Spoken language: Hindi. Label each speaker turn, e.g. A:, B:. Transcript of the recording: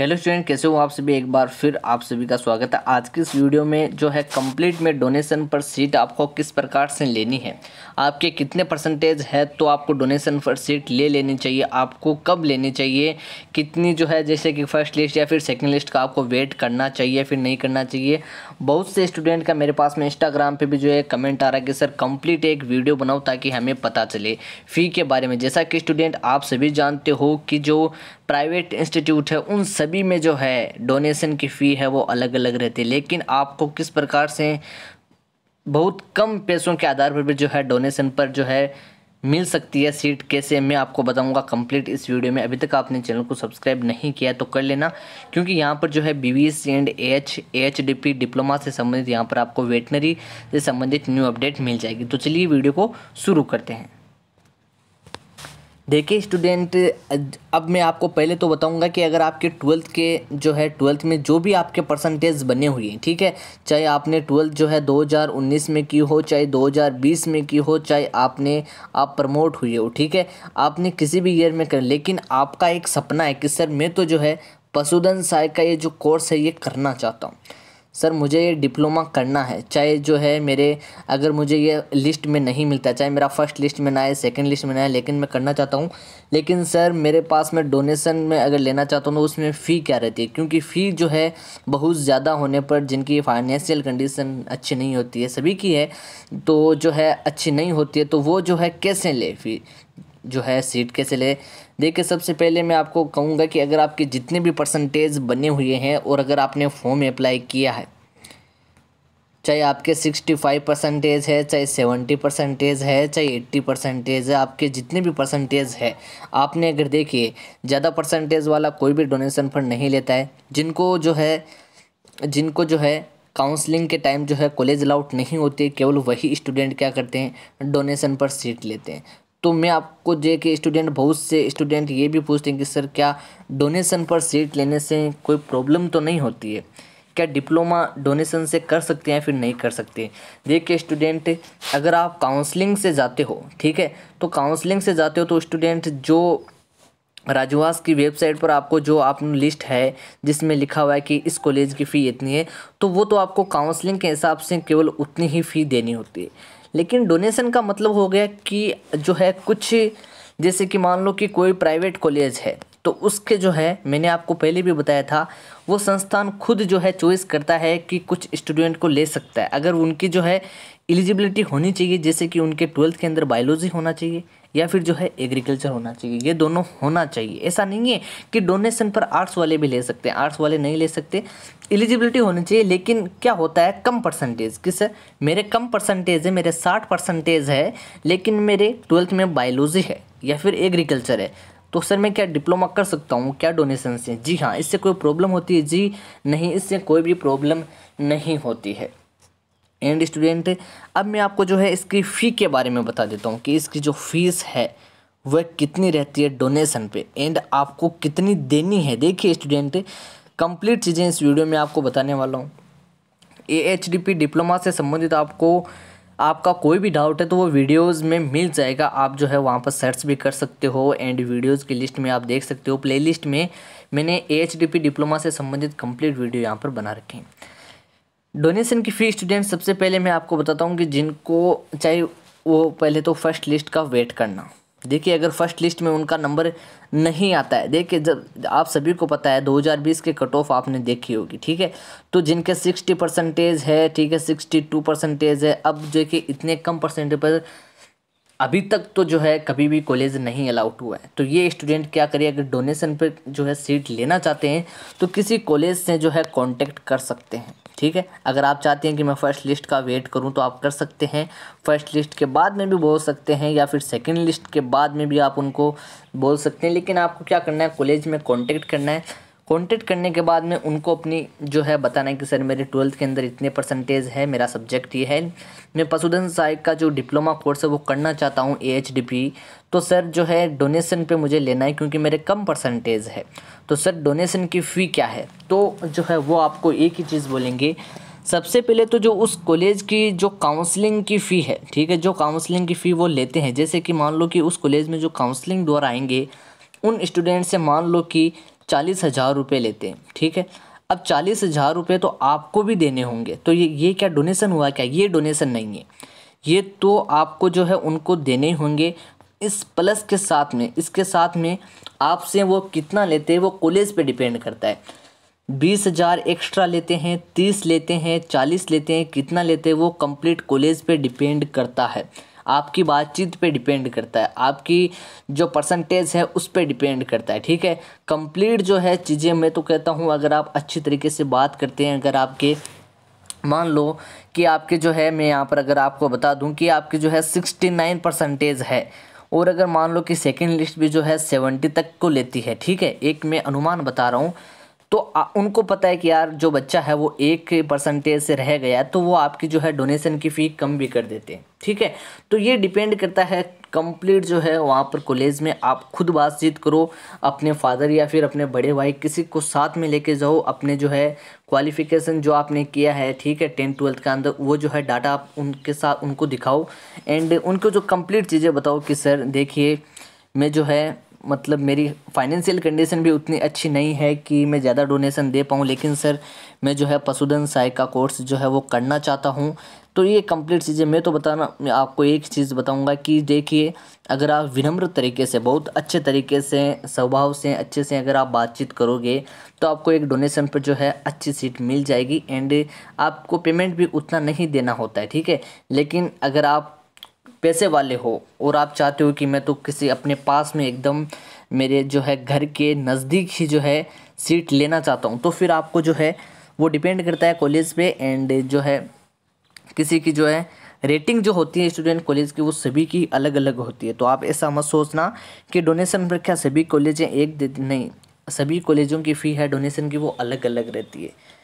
A: हेलो स्टूडेंट कैसे हो आप सभी एक बार फिर आप सभी का स्वागत है आज की इस वीडियो में जो है कंप्लीट में डोनेशन पर सीट आपको किस प्रकार से लेनी है आपके कितने परसेंटेज है तो आपको डोनेशन पर सीट ले लेनी चाहिए आपको कब लेनी चाहिए कितनी जो है जैसे कि फर्स्ट लिस्ट या फिर सेकेंड लिस्ट का आपको वेट करना चाहिए फिर नहीं करना चाहिए बहुत से स्टूडेंट का मेरे पास में इंस्टाग्राम पर भी जो है कमेंट आ रहा है कि सर कम्प्लीट एक वीडियो बनाओ ताकि हमें पता चले फ़ी के बारे में जैसा कि स्टूडेंट आप सभी जानते हो कि जो प्राइवेट इंस्टीट्यूट है उन सभी सभी में जो है डोनेशन की फ़ी है वो अलग अलग रहती है लेकिन आपको किस प्रकार से बहुत कम पैसों के आधार पर भी जो है डोनेशन पर जो है मिल सकती है सीट कैसे मैं आपको बताऊंगा कंप्लीट इस वीडियो में अभी तक आपने चैनल को सब्सक्राइब नहीं किया तो कर लेना क्योंकि यहाँ पर जो है BVS and H H D P diploma से संबंधित यहाँ पर आपको वेटनरी से संबंधित न्यू अपडेट मिल जाएगी तो चलिए वीडियो को शुरू करते हैं देखिए स्टूडेंट अब मैं आपको पहले तो बताऊंगा कि अगर आपके ट्वेल्थ के जो है ट्वेल्थ में जो भी आपके परसेंटेज बने हुए हैं ठीक है चाहे आपने ट्वेल्थ जो है 2019 में की हो चाहे 2020 में की हो चाहे आपने आप प्रमोट हुए हो ठीक है आपने किसी भी ईयर में कर लेकिन आपका एक सपना है कि सर मैं तो जो है पशुधन साय का ये जो कोर्स है ये करना चाहता हूँ सर मुझे ये डिप्लोमा करना है चाहे जो है मेरे अगर मुझे ये लिस्ट में नहीं मिलता चाहे मेरा फर्स्ट लिस्ट में ना आए सेकंड लिस्ट में ना आए लेकिन मैं करना चाहता हूँ लेकिन सर मेरे पास मैं डोनेसन में अगर लेना चाहता हूँ तो उसमें फ़ी क्या रहती है क्योंकि फ़ी जो है बहुत ज़्यादा होने पर जिनकी फाइनेंशियल कंडीशन अच्छी नहीं होती है सभी की है तो जो है अच्छी नहीं होती है तो वो जो है कैसे ले फ़ी जो है सीट कैसे ले देखिए सबसे पहले मैं आपको कहूँगा कि अगर आपके जितने भी परसेंटेज बने हुए हैं और अगर आपने फॉर्म अप्लाई किया है चाहे आपके सिक्सटी फाइव परसेंटेज है चाहे सेवेंटी परसेंटेज है चाहे एट्टी परसेंटेज है आपके जितने भी परसेंटेज है आपने अगर देखिए ज़्यादा परसेंटेज वाला कोई भी डोनेशन फंड नहीं लेता है जिनको जो है जिनको जो है काउंसलिंग के टाइम जो है कॉलेज अलाउट नहीं होती केवल वही स्टूडेंट क्या करते हैं डोनेशन पर सीट लेते हैं तो मैं आपको जे के स्टूडेंट बहुत से स्टूडेंट ये भी पूछते हैं कि सर क्या डोनेशन पर सीट लेने से कोई प्रॉब्लम तो नहीं होती है क्या डिप्लोमा डोनेशन से कर सकते हैं फिर नहीं कर सकते के स्टूडेंट अगर आप काउंसलिंग से जाते हो ठीक है तो काउंसलिंग से जाते हो तो स्टूडेंट जो राजवास की वेबसाइट पर आपको जो आप लिस्ट है जिसमें लिखा हुआ है कि इस कॉलेज की फ़ी इतनी है तो वो तो आपको काउंसलिंग के हिसाब से केवल उतनी ही फ़ी देनी होती है लेकिन डोनेशन का मतलब हो गया कि जो है कुछ जैसे कि मान लो कि कोई प्राइवेट कॉलेज है तो उसके जो है मैंने आपको पहले भी बताया था वो संस्थान खुद जो है चॉइस करता है कि कुछ स्टूडेंट को ले सकता है अगर उनकी जो है एलिजिबिलिटी होनी चाहिए जैसे कि उनके ट्वेल्थ के अंदर बायोलॉजी होना चाहिए या फिर जो है एग्रीकल्चर होना चाहिए ये दोनों होना चाहिए ऐसा नहीं है कि डोनेशन पर आर्ट्स वाले भी ले सकते हैं आर्ट्स वाले नहीं ले सकते एलिजिबिलिटी होनी चाहिए लेकिन क्या होता है कम परसेंटेज कि सर मेरे कम परसेंटेज है मेरे साठ परसेंटेज है लेकिन मेरे ट्वेल्थ में बायोलॉजी है या फिर एग्रीकल्चर है तो सर मैं क्या डिप्लोमा कर सकता हूँ क्या डोनेशन से जी हाँ इससे कोई प्रॉब्लम होती है जी नहीं इससे कोई भी प्रॉब्लम नहीं होती है एंड स्टूडेंट अब मैं आपको जो है इसकी फ़ी के बारे में बता देता हूँ कि इसकी जो फीस है वह कितनी रहती है डोनेशन पे एंड आपको कितनी देनी है देखिए स्टूडेंट कंप्लीट चीज़ें इस वीडियो में आपको बताने वाला हूँ A H D P diploma से संबंधित आपको आपका कोई भी डाउट है तो वो वीडियोज़ में मिल जाएगा आप जो है वहाँ पर सर्च भी कर सकते हो एंड वीडियोज़ की लिस्ट में आप देख सकते हो प्लेलिस्ट में मैंने A H D P diploma से संबंधित कंप्लीट वीडियो यहाँ पर बना रखी हैं डोनेशन की फ़ी स्टूडेंट सबसे पहले मैं आपको बताता हूँ कि जिनको चाहे वो पहले तो फर्स्ट लिस्ट का वेट करना देखिए अगर फर्स्ट लिस्ट में उनका नंबर नहीं आता है देखिए जब आप सभी को पता है 2020 के कट ऑफ आपने देखी होगी ठीक है तो जिनके 60 परसेंटेज है ठीक है 62 परसेंटेज है अब देखिए इतने कम परसेंटेज पर अभी तक तो जो है कभी भी कॉलेज नहीं अलाउड हुआ है तो ये स्टूडेंट क्या करिए अगर डोनेशन पर जो है सीट लेना चाहते हैं तो किसी कॉलेज से जो है कॉन्टेक्ट कर सकते हैं ठीक है अगर आप चाहते हैं कि मैं फ़र्स्ट लिस्ट का वेट करूं तो आप कर सकते हैं फ़र्स्ट लिस्ट के बाद में भी बोल सकते हैं या फिर सेकंड लिस्ट के बाद में भी आप उनको बोल सकते हैं लेकिन आपको क्या करना है कॉलेज में कांटेक्ट करना है कॉन्टेक्ट करने के बाद में उनको अपनी जो है बताना है कि सर मेरे ट्वेल्थ के अंदर इतने परसेंटेज है मेरा सब्जेक्ट ये है मैं पशुधन सहायक का जो डिप्लोमा कोर्स है वो करना चाहता हूँ ए एच डी पी तो सर जो है डोनेसन पे मुझे लेना है क्योंकि मेरे कम परसेंटेज है तो सर डोनेसन की फ़ी क्या है तो जो है वो आपको एक ही चीज़ बोलेंगे सबसे पहले तो जो उस कॉलेज की जो काउंसलिंग की फ़ी है ठीक है जो काउंसलिंग की फ़ी वो लेते हैं जैसे कि मान लो कि उस कॉलेज में जो काउंसलिंग द्वारा आएंगे उन स्टूडेंट से मान लो कि चालीस हज़ार रुपये लेते हैं ठीक है अब चालीस हज़ार रुपये तो आपको भी देने होंगे तो ये ये क्या डोनेसन हुआ क्या ये डोनेसन नहीं है ये तो आपको जो है उनको देने होंगे इस प्लस के साथ में इसके साथ में आपसे वो कितना लेते हैं वो कॉलेज पे डिपेंड करता है बीस हज़ार एक्स्ट्रा लेते हैं तीस लेते हैं चालीस लेते हैं कितना लेते हैं वो कंप्लीट कॉलेज पे डिपेंड करता है आपकी बातचीत पे डिपेंड करता है आपकी जो परसेंटेज है उस पर डिपेंड करता है ठीक है कंप्लीट जो है चीज़ें मैं तो कहता हूँ अगर आप अच्छी तरीके से बात करते हैं अगर आपके मान लो कि आपके जो है मैं यहाँ पर अगर आपको बता दूँ कि आपके जो है सिक्सटी नाइन परसेंटेज है और अगर मान लो कि सेकेंड लिस्ट भी जो है सेवेंटी तक को लेती है ठीक है एक मैं अनुमान बता रहा हूँ तो आ, उनको पता है कि यार जो बच्चा है वो एक परसेंटेज से रह गया तो वो आपकी जो है डोनेशन की फ़ी कम भी कर देते हैं ठीक है तो ये डिपेंड करता है कंप्लीट जो है वहाँ पर कॉलेज में आप खुद बातचीत करो अपने फादर या फिर अपने बड़े भाई किसी को साथ में लेके जाओ अपने जो है क्वालिफिकेशन जो आपने किया है ठीक है टेंथ ट्वेल्थ के अंदर वो जो है डाटा आप उनके साथ उनको दिखाओ एंड उनको जो कंप्लीट चीज़ें बताओ कि सर देखिए मैं जो है मतलब मेरी फाइनेंशियल कंडीशन भी उतनी अच्छी नहीं है कि मैं ज़्यादा डोनेशन दे पाऊँ लेकिन सर मैं जो है पशुधन साय का कोर्स जो है वो करना चाहता हूँ तो ये कंप्लीट चीज़ें मैं तो बताना मैं आपको एक चीज़ बताऊंगा कि देखिए अगर आप विनम्र तरीके से बहुत अच्छे तरीके से स्वभाव से अच्छे से अगर आप बातचीत करोगे तो आपको एक डोनेशन पर जो है अच्छी सीट मिल जाएगी एंड आपको पेमेंट भी उतना नहीं देना होता है ठीक है लेकिन अगर आप पैसे वाले हो और आप चाहते हो कि मैं तो किसी अपने पास में एकदम मेरे जो है घर के नज़दीक ही जो है सीट लेना चाहता हूँ तो फिर आपको जो है वो डिपेंड करता है कॉलेज पे एंड जो है किसी की जो है रेटिंग जो होती है स्टूडेंट कॉलेज की वो सभी की अलग अलग होती है तो आप ऐसा मत सोचना कि डोनेशन पर क्या सभी कॉलेजें एक दे नहीं सभी कॉलेजों की फ़ी है डोनेशन की वो अलग अलग रहती है